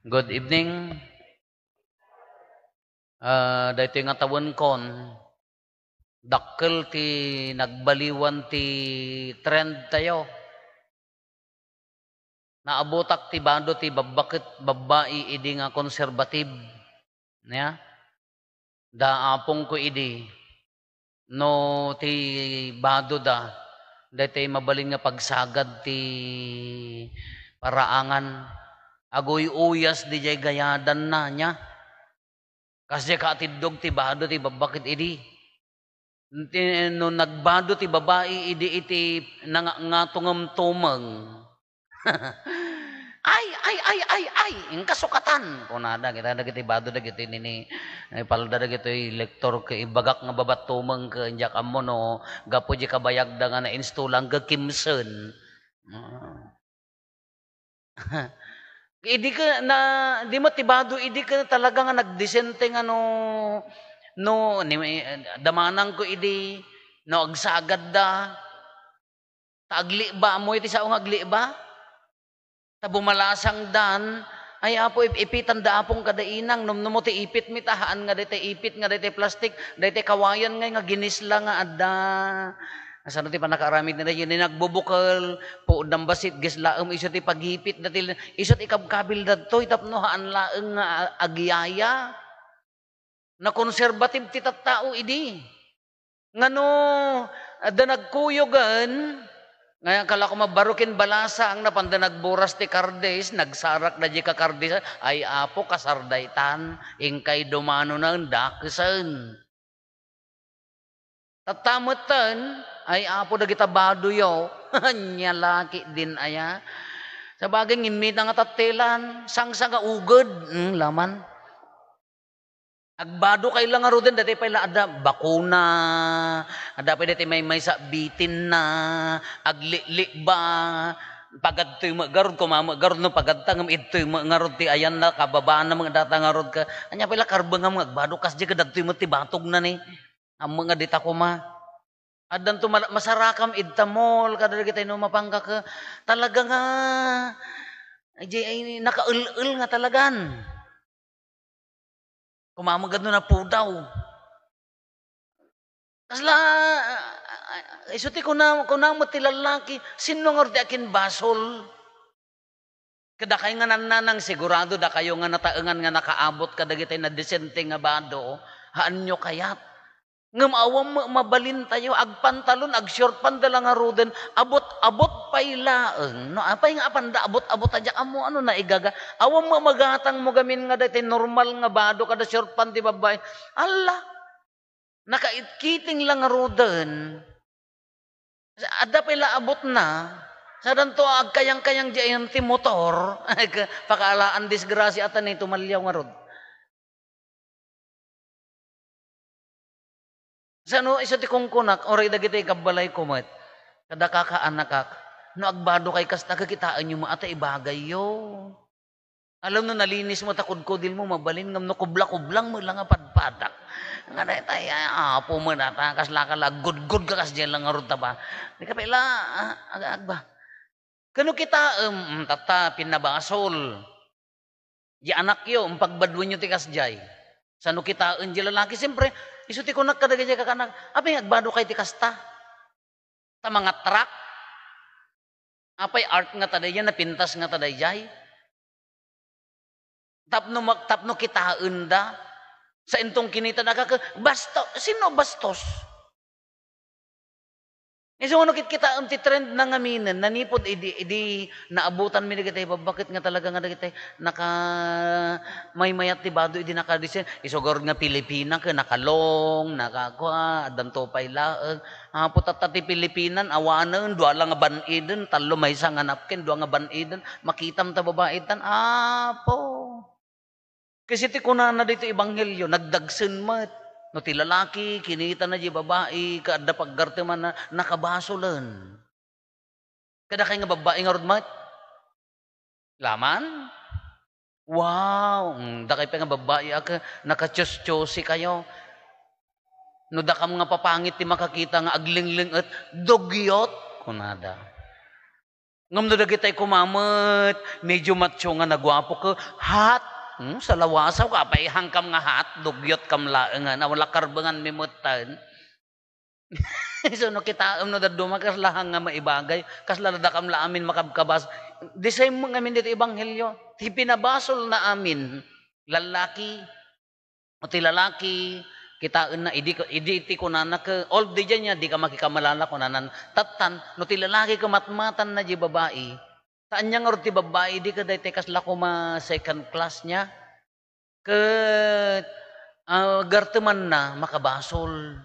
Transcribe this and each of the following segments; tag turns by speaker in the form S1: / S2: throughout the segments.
S1: Good evening. Uh, ah, dahito nga tawon kon, dakkel ti nagbaliwan ti trend tayo. Naabotak ti bando ti babakit babae idi nga konservative. Ya? Daapong ko idi no ti bando da dahito mabalin nga pagsagad ti paraangan agoy uyas di jay gayadan na kas Kasi katidog ti bahado ti babakit idi. No nagbado ti babae idi iti nang tumang. ay, ay, ay, ay, ay, ang kasukatan. Kunada, kita dagiti bado dagiti nini, eh, palda dagiti lektor ke ibagak nga babat tumang ke injak ammo no, gapo di kabayag da nga na instulang gakimsen. Hmm. Idi ka na, di motibado, idi ka na talaga nga nagdesente nga no, no, ni, eh, damanang ko idi, no, agsagad da, tagli ba mo iti sa agli ba? ta bumalasang dan, ay apo ipitan da apong kadainang numnumo ti ipit mi tahaan nga dete ipit nga dete plastik dete kawayan nga nga ginisla nga adda Asa ti panakaramid na yun, nagbubukal, puod ng basit, gislaam, iso ti paghipit datil, iso ti kabkabil dato, itapno haan laeng nga agiyaya, na konservative ti tattao idi. Ngano, da nagkuyogan, ngayon kala ko mabarukin balasa ang napanda nagburas ti Cardes, nagsarak na di ka Cardes, ay apo kasardaitan, ingkay dumano ng dakisan. Tatamatan ay apo na kita baduyo. Nya laki din aya. Sa bagay ngimit nga tatilan, sangsa nga ugod, mm, laman. Agbado kay lang aro din, dati pa ada bakuna, ada pa dati may may sa bitin na, agli ba, pagad to'y magarod ko mama garod no pagad tangam ito'y magarod ti ayan na kababaan na mga data ngarod ka anya pala karbang nga magbado kas di ka dagto'y matibatog na ni ang mga ma. At danto masarakam idtamol kada kita no mapangka ka talaga nga jay ay nakaulul nga talagan. Kumamagad no na po daw. Kasla isuti ko na ko na mo tilalaki sino nga akin basol. Kada kay nga nananang sigurado da kayo nga nataengan nga nakaabot kada kita na disente nga bado haan nyo kayat Ngam awam mabalin tayo, agpantalon, agshort pandala nga ruden, abot-abot pay laeng. Eh, no, apay ah, nga panda, abot-abot adya amo, ano na igaga. Awam magatang mo gamin nga dati, normal nga bado kada short pan di babay. Allah, nakaitkiting lang ruden. Ada pala abot na, sa danto agkayang-kayang di ayanti motor, pakaalaan disgrasya atan ni tumalyaw nga rod. Sa ano, isa ti kong kunak, oray dagiti kabalay kumat. Kada kakaanak no agbado kay kas nakakitaan yung maata ibagay yo. Alam no nalinis mo takod ko dil mo mabalin ngam no kubla-kublang mo lang padpadak. Nga na tay apo mo na ta kas lakala gud-gud ka kas diyan lang aruta ba. Di ka pala ah, agba. Kano kita um, mm, tata pinabasol. Di anak yo, um, nyo tikas jay sa nukitaan di lalaki. Siyempre, isuti ko nakadagay ka kanag. Apay, agbado kay ti kasta. Ta mga truck. Apay, art nga tadayay, napintas nga tadayay. Tapno, tapno kitaan da. Sa intong kinita na kaka, basto, sino bastos? E so, ano kita ang titrend na nga minan, nanipod, edi, eh, edi eh, naabutan mi kita, bakit nga talaga nga kita, naka, may mayat tibado, edi nakadisen, isogor nga Pilipina, ka, nakalong, nakakwa, adanto pa ilaag, hapot ah, at tati Pilipinan, awanan, dua lang nga baniden, talo may isang hanapkin, dua nga baniden, makitam ta babaitan, apo. Ah, Kasi ti kunan na dito ebanghelyo, nagdagsen mat. No ti lalaki, kinita na di babae, kaadda paggarte man na nakabasolan. Kada kay nga babae nga rodmat? Laman? Wow! Mm, da kay pa nga babae ak ah, nakachos-chosi kayo. No da kam nga papangit ti makakita nga aglingling at dogyot kunada. Ngam no dagitay kumamat, medyo matyo nga nagwapo ka, hot Hmm, sa lawasaw ka, paihang kam nga hat, dugyot kam laengan, ah, wala karbangan mimutan. so no kita um, no daduma kas lahang nga maibagay, kas lalada kam la amin makabkabas. the same mo ngamin dito ebanghelyo, ti pinabasol na amin lalaki o ti lalaki kita na idi idi ti kunana ke all day niya di ka makikamalala kunanan tattan no ti lalaki kamatmatan na di babae Taanyang nga ti babae, di ka dahiti kasla ko ma second class niya. Ke, uh, ah, gartuman na makabasol.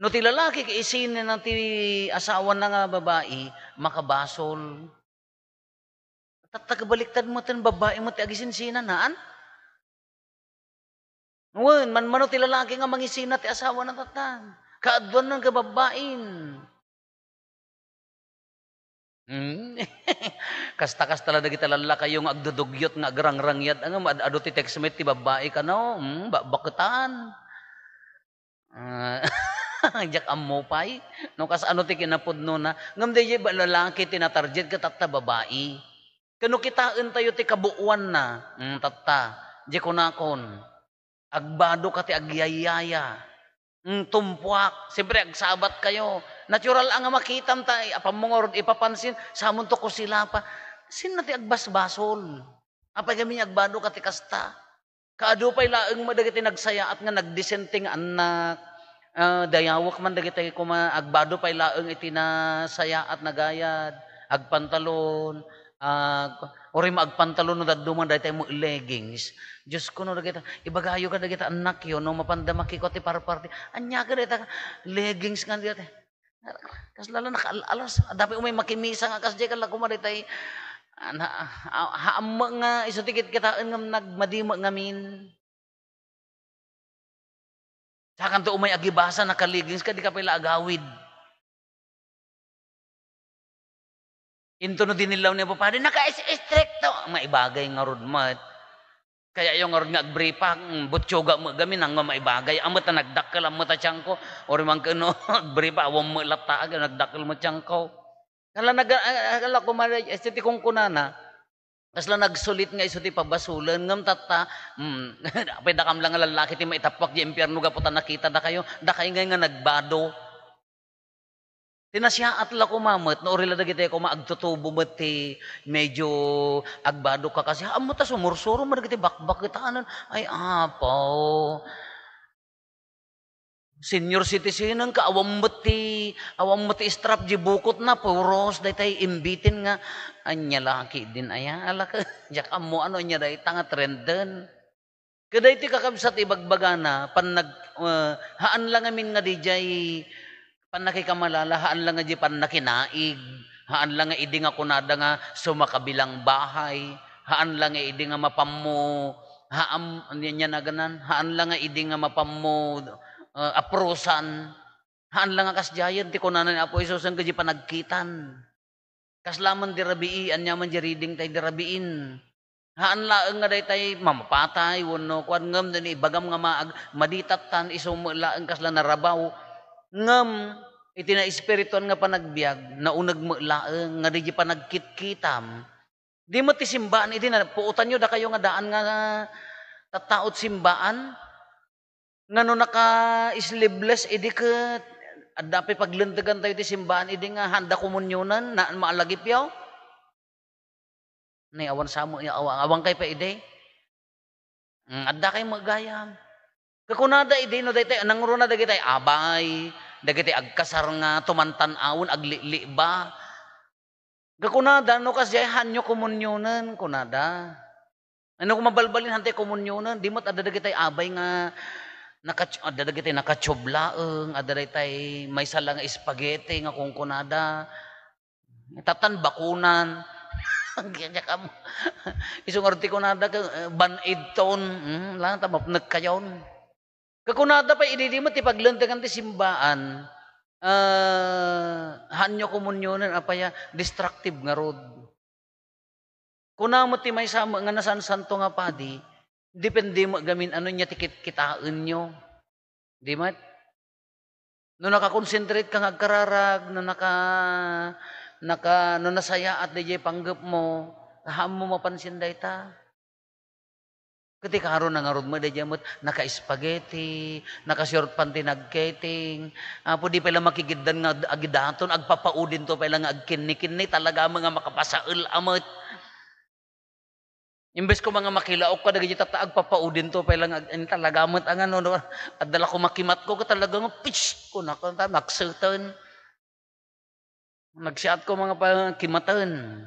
S1: No ti lalaki, isin na ti asawa na nga babae, makabasol. Tatakabaliktad mo tin babae mo ti agisinsina naan. Ngayon, man mano ti lalaki nga mangisina ti asawa na tatan. Kaadwan ng kababain. Hmm. Kastas talaga kita lala kayong agdudugyot nga agranrangyad. Ano, ado ti text ti babae ka no? Hmm, ba bakutan. Uh, jak eh. No, kas ano ti kinapod no na. Ngam dayo ba lalaki tinatarget ka tatta babae. Kano kitaan tayo ti kabuuan na. Hmm, tatta. Di ko nakon. Agbado ka ti agyayaya. Hmm, tumpuak. Siyempre, agsabat kayo. Natural ang makitam ta, apamungor, ipapansin, samon to ko sila pa. Sin nati agbasbasol. Apay kami agbado katikasta. Kaado pa'y laeng madagiti nagsaya at nga nagdisenting anak. Uh, dayawak man dagiti kuma agbado pa'y laeng iti nasaya at nagayad. Agpantalon. Uh, ori maagpantalon no daduman dahil tayo mo leggings. Diyos ko no dagita, ibagayo ka dagita anak yun, no mapandamaki ko ti parparti. Anya ka dagita, leggings nga dagita. Kas lalo nakaalas. Dapat umay makimisa nga kas di ka kumaritay. Haama nga isutikit kitaan nga nagmadima ngamin. Sa to umay agibasa na kaligings ka di ka pala agawid. Into no dinilaw niya pa pa rin, naka-estrikto. Maibagay nga roadmat. Kaya yung or nga bripa, hmm, butyoga mo gamin bagay. maibagay. Ang mata nagdakkel ang mata tiyangko. Or man kano, bripa, awang mo lataag, nagdakkel mo tiyangko. Kala nag, ah, kala ko marriage, kong kunana. Kasla nagsulit nga isuti pabasulan ngam tata. Mm, apay dakam lang lalaki ti maitapak di impyerno gaputan nakita da kayo. Da kay nga nga nagbado. Tinasyaat la kumamat, no orila dagiti ko maagtutubo ba't ti medyo agbado ka kasi, amo ta sumursuro mo dagiti bakbak kita ano? ay apo Senior citizen ang kaawam mo ti, awam mo ti strap di bukot na, puros dahi tayo imbitin nga, anya laki din aya, ala ka, jak amo ano anya dahi tanga trendan. Kaday ti kakabsat ibagbagana, pan nag, uh, haan lang amin nga di jay, Panaki ka malala, haan lang nga di Haan lang nga idi nga kunada nga sumakabilang bahay. Haan lang nga idi nga mapamo. Haam, niya na ganan. Haan lang nga idi nga mapamo. Uh, aprosan. Haan lang nga kasjayan. Di kunanan ni Apo Isus ang gaji panagkitan. Kaslaman di rabii, anyaman di reading tayo di rabiin. Haan laeng nga day tay mamapatay, wano, kuan ngam, bagam nga maag, maditatan, isumulaang kasla narabaw, ngam iti na espirituan nga panagbiag na unag laeng eh, nga di panagkitkitam di mo simbaan iti na puutan nyo da kayo nga daan nga tataot simbaan nga no naka sleeveless iti ka at dapat tayo iti simbaan iti nga handa komunyunan na maalagip yaw ni awan sa mo awang, kay pa ide mm, at da kay magayam Kakunada idino daytay nangruna dagitay abay, dagitay agkasar nga tumantan tumantanawon aglili ba. Kakunada no jayhan hanyo komunyonan kunada. Ano kung mabalbalin hantay komunyonan, di mo't adadagitay abay nga naka adadagitay nakachoblaeng, adadagitay may sala nga espagete nga kung kunada. Tatan bakunan. Kaya ka mo. Isong arti ko ban-aid taon. Hmm, lang, tamap nagkayon. Kakunada pa ididimot ti paglenteng ti simbaan. Uh, ah, hanyo komunyonan apaya destructive nga road. Kunamot ti may sama nga nasan santo nga padi, depende mo gamin ano niya tikit kitaan nyo. Di mat? No nakakonsentrate kang agkararag, no naka, naka, no nasaya at DJ panggap mo, ham mo mapansin day ta. Kati karon na ngarod mo da naka-spaghetti, naka-short panty nag-cating, apo ah, di pala makigidan nga agidaton, agpapaudin to pala nga agkinikin kinni talaga mga makapasaul amot. Imbes ko mga makilaok ko, nagigit at agpapaudin to pala nga talaga amot ang ano, at dala ko makimat ko, talaga nga, pitch, ko na ko, magsutan. Nagsiat ko mga kimatan.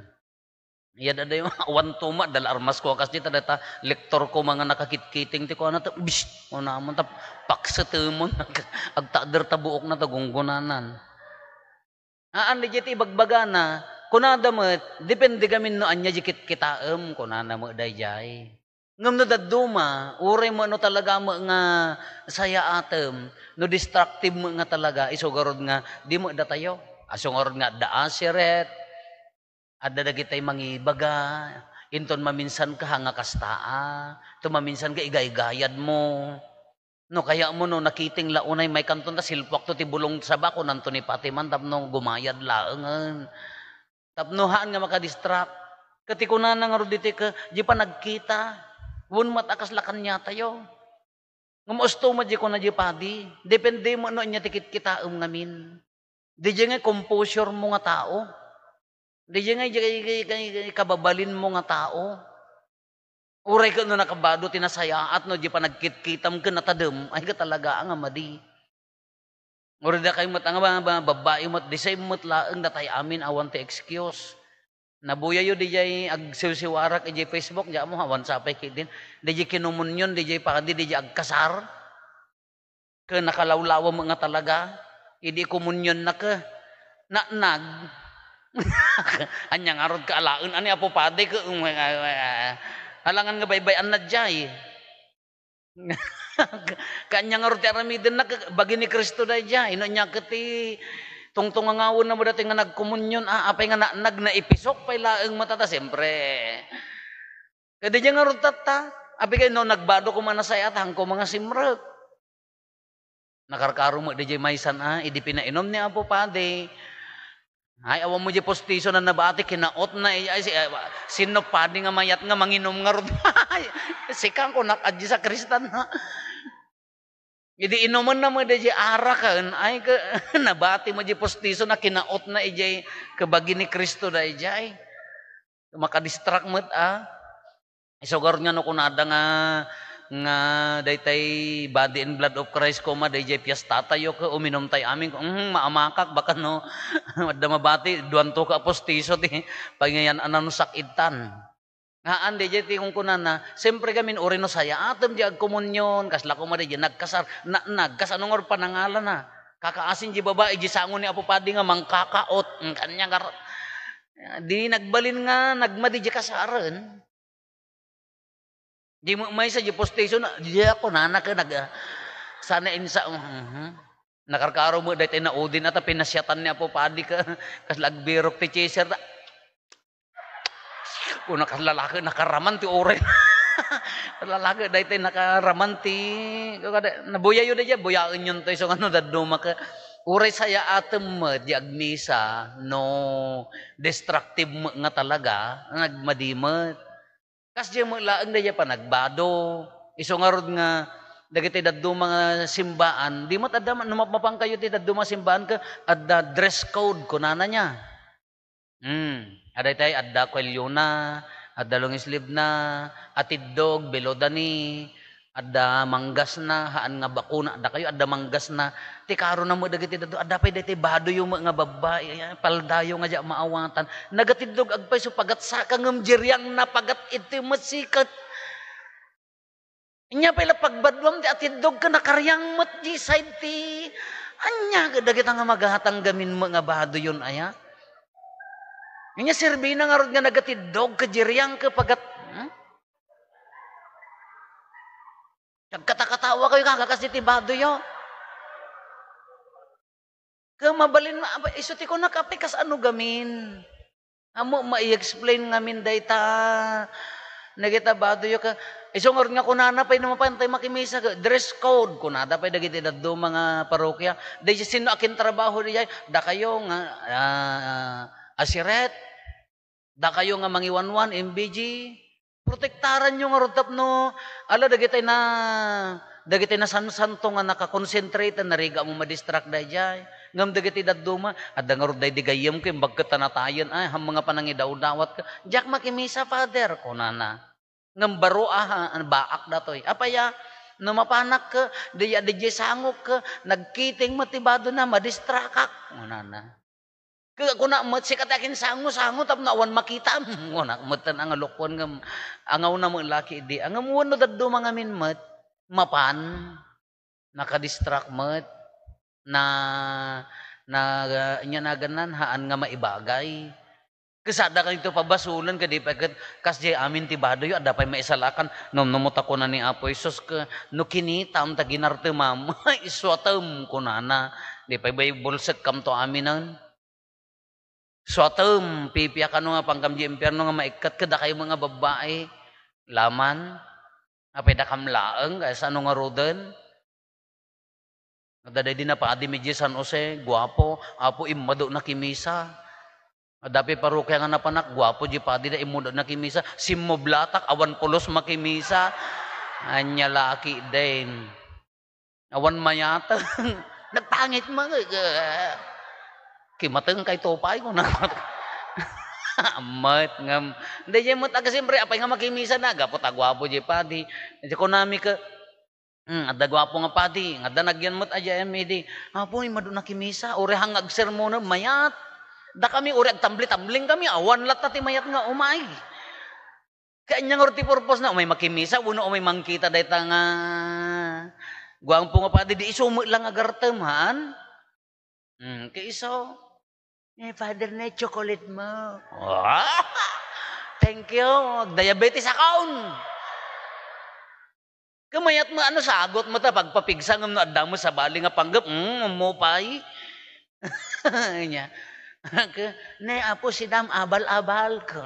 S1: Iya, dada yang awan tuma dal armas ko kasi tada ta lektor ko mga nakakiting ti ko ana ta bis mo naman ta paksa te mo ag tader ta buok na ta gunggunanan. Aan di jiti ko kunada mo depende kami no anya jikit kitaem kunana mo dayjay. Ngam no daduma ure mo no talaga mo nga saya atem no destructive mo nga talaga isogarod nga di mo datayo. Asong nga da At dadagitay mangibaga, inton maminsan ka hanga kastaa, tumaminsan ka igaygayad mo. No, kaya mo no, nakiting launay may kanton ta silpok to tibulong sabako nanto ni Patiman tapno gumayad laengan. Tapnohan nga makadistract. Kati ko na nang rudite ka, di pa nagkita. Won matakas lakan niya tayo. Nga mausto ma di ko na di padi. Depende mo no niya tikit kita ngamin. Di nga composure mo nga tao. Diyan nga, kababalin mo nga tao. Uray ka no nakabado, tinasaya at no, di pa nagkitkitam ka natadam, ay ka talaga nga madi. Uray da kayo mat, ang babae mat, di sa'yo mat laang datay amin, awan ti excuse. Nabuya yo dijay agsiwsiwarak ijay Facebook ja mo hawan sapay kidin. Dijay kinumunyon dijay pakadi dijay agkasar. Ke nakalawlaw mga talaga. Idi kumunyon na ke. nag, Anya nga rod kaalaon ani apo pade ko. Um, eh, eh, eh, Alangan nga baybayan na jay. Kanya nga rod aramiden na bagi ni Kristo da jay. Ino nya kati tungtong nga awon na mo dati nga nagkomunyon ah, apay nga na, nag pay laeng matata sempre Kada diyan nga rod tata. Abi kay no nagbado ko man sa ko mga simrek. Nakarkaro mo di jay maysan ah, idi pinainom ni apo pade. Ay, awa mo di postiso na nabati, kinaot na, eh. ay, ay, eh, sino padi nga mayat nga, manginom nga ron. Sikang ko, nakadji sa kristan na. Hindi inuman na mo di ara ka, ay, ka, nabati mo di postiso na, kinaot na, eh, ay, kabagi ni Kristo na, ay, makadistract mo, ah. Isogar nga no, kunada nga, nga daytay body and blood of Christ ko ma dayjay piyasta tayo ko uminom tay amin ko mm, maamakak baka no damabati duan to ka apostiso ti pangayan anan sakitan nga an dayjay ti kung kunan na sempre gamin uri no saya atem di agkomunyon kasla ko ma dayjay nagkasar na, nagkas anong or panangalan na kakaasin di babae di sangon ni apo padi nga mangkakaot kanya gar di nagbalin nga nagmadi di kasaran Di mo may sa Diyos station, ah, di ako nanak ka nag ah, sana insa uh, mm, uh, mm, nakarkaro mo dahil na udin at pinasyatan niya po padi ka kas lagbirok ti chaser ta. Kung nakalalaki nakaraman ti oren. lalaki dahil nakaraman ti nabuya yun dahil buyaan yun tayo so ano daduma ka Uray saya atem di agnisa no destructive nga talaga nagmadimat Kas diya mga laag na pa nagbado. Iso nga rod dagiti daddu mga simbaan, di mat adda mapang kayo ti daddu mga simbaan ka, adda dress code kunana nana niya. Hmm. Aday tayo, adda kwelyo na, adda long sleeve na, atid dog, belodani, ada manggasna haan nga bakuna ada kayo ada manggasna ti karon iya, iya, na mo dagiti dadto ada pay daytoy baduyo mo nga babae paldayo nga ja maawatan nagatidog agpay supagat sa kangemjiryang napagat iti masikat Inya pala pagbadlom ti atidog ka nakaryang met di side ti anya kada nga magahatang gamin mo nga baduyon aya. Inya sirbina nga rod nga nagatidog ka jiryang ka pagat hmm? Nagkatakatawa kayo kakakas ni Tibado yo. Kaya mabalin, isuti ko na kas ano gamin? Amo, ma-explain ngamin day ta. Nagitabado yo ka. Isong orin nga kunana pa'y namapantay makimisa. Dress code, kunada pa'y dagiti daddo mga parokya. Day sino akin trabaho niya, da kayo nga uh, asiret, da kayo nga mangiwanwan, MBG, Protektaran nyo nga rodap no. Ala, dagitay na, dagitay na san-santo nga nakakonsentrate, nariga mo madistract dahi jay. Ngam dagitay daduma, at da nga roday di gayam ko, bagkat na tayo, ay, ang mga panangidaw-dawat ka. Jack makimisa, father, kunana. Ngam baro aha, baak datoy. Apaya, no mapanak ka, diya di sangok ka, nagkiting matibado na, madistrakak. Kunana. kung nak mat, si katakin sangu sangu tapi nak wan makita mo nak mat ang lokon ng ang una mo laki di ang mo na dadu mga min mapan nakadistract mat, na na eh, nya naganan haan nga maibagay Kesada kan itu pabasulan ke dipeket kas jay amin tibado yo adapay maisalakan nom nomot ko na ni Apo Isos, ke no kinita taginarte taginar te mama iswatem kunana di pay bay bulset kam to aminan So atom, pipiya ka nga pangkam di impyerno nga maikat ka da kayo mga babae, laman, apay da kamlaang, kaya sa ano nga roden, Nadaday din na pa adi medyo San Jose, guwapo, apo imado na kimisa. Adapi parokya nga napanak, guwapo di pa adi na imado na kimisa. Simoblatak, awan pulos makimisa. Anya laki din. Awan mayata. Nagpangit mga. Eh, kimateng kay topay ko na. Amat ngam. Hindi jay mo taga siyempre apay nga makimisa na gapot agwapo jay padi. Jay konami ka Mm, ada gwapo nga padi, nga danagyan mo't ajay midi. Apoy madu nakimisa, ore hangag sermono mayat. Da kami ore agtambli-tambling kami, awan lat ti mayat nga umay. Kanyang orti purpose na umay makimisa, uno umay mangkita day tanga. Guwang nga padi, di isumo lang agartemahan. Mm, kaiso, eh, Father, na chocolate mo. Ah! Thank you. Diabetes account. Kamayat mo ano sagot mo ta pagpapigsa ng adda mo sa bali nga panggap mm mo pay. Nya. ne apo si dam abal-abal ko.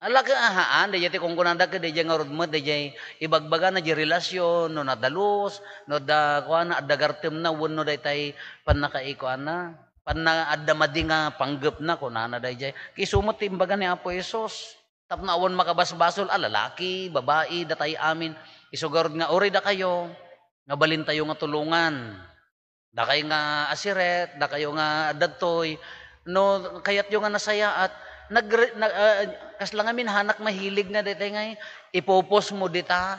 S1: Alaga ahaan, ah, dayay ti kung kunanda ka, dayay nga rodma, dayay ibagbaga na di relasyon, no nadalus, no da, kuana, adagartim na, wano day tay panakaikuan na, panadamadi nga panggap na, kunana dayay. Kisumot timbaga ni Apo Isos, tap na awan makabasbasol, alalaki, ah, babae, datay amin, isugarod nga, ori da kayo, nga balintayo nga tulungan, da kayo nga asiret, da kayo nga dadtoy, no, kayat yung nga nasaya at, nag, nag uh, ah, kaslangamin hanak mahilig na dito eh, ngay ipopos mo dita ah.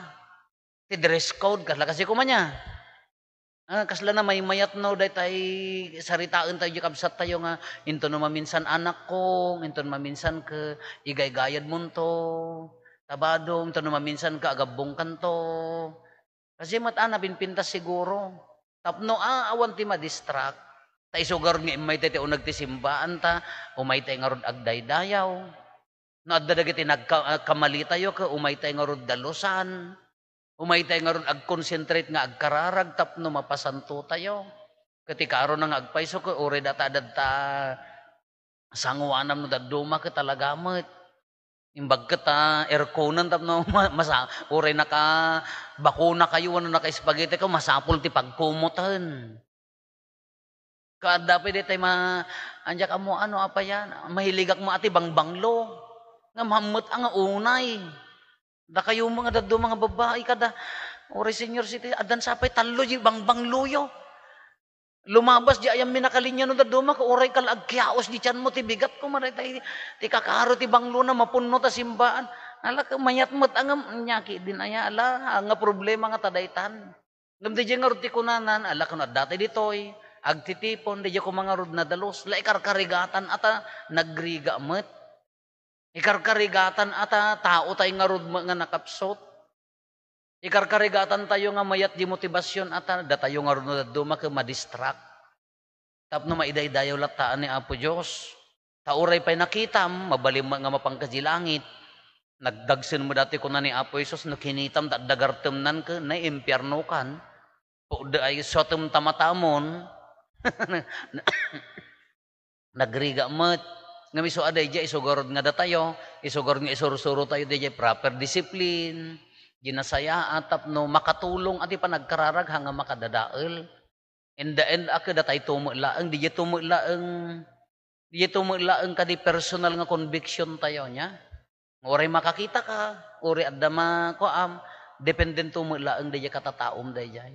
S1: ti dress code kasla kasi kumanya ah, kasla na may mayat no daytay saritaan tayo kabsat tayo nga into no maminsan anak ko into no maminsan ke igaygayad mo to tabado into no maminsan ka agabong kanto kasi matana, ah, na pintas siguro tapno ah, awan ti madistract Ta isugar nga may tete o nagtisimbaan ta, umay may tayo nga rod agdaydayaw. No, adda dagiti nagkamali ah, tayo ka, o may tayo nga rod dalusan. O tayo nga rod agconcentrate nga agkararag tapno mapasanto tayo. Ketika aron nga agpaiso ko, ore ta dadta sanguanam no daduma ka talagamit. Imbag kita, airconan tap no, masa, ore naka, bakuna kayo, ano naka espagete ka, masapol ti pagkumutan. Kada pwede tayo ma... Andiyak mo, ano apa yan? Mahiligak mo ati bangbanglo. Nga mahamot ang unay. Da kayo mga dado mga babae kada. Ore senior siti, adan sapay talo yung bangbanglo yo. Lumabas di ayam minakalinya no daduma ko oray kalagkyaos di tiyan mo tibigat ko maray tay ti kakaro ti banglo na mapunno ta simbaan. Ala ka mayat mat ang nyaki din aya ala nga problema nga tadaitan. Ngem di nga ti kunanan ala kuno dati ditoy agtitipon di ko mga rod na dalos la ikarkarigatan ata nagriga met ikarkarigatan ata tao tay nga rod nga nakapsot ikarkarigatan tayo nga mayat di motivasyon ata da tayo nga rod na duma ka madistract tapno maidaydayaw lataan ni Apo Dios tauray pay nakitam mabalim nga mapangkajilangit nagdagsin mo dati ko na ni Apo Isos, no kinitam at dagartemnan ka, na impyerno kan. Puda ay sotem tamatamon, Nagriga mat. Nga miso aday dya, isugarod nga datayo, isugarod nga isurusuro tayo dya, proper discipline, ginasaya atap no, makatulong ati pa nagkararag hanga makadadael. In the end, ako datay tumulaang, di dya tumulaang, di dya tumulaang kadi personal nga conviction tayo niya. Uri makakita ka, uri adama ko am, dependent tumulaang dya katataom dya.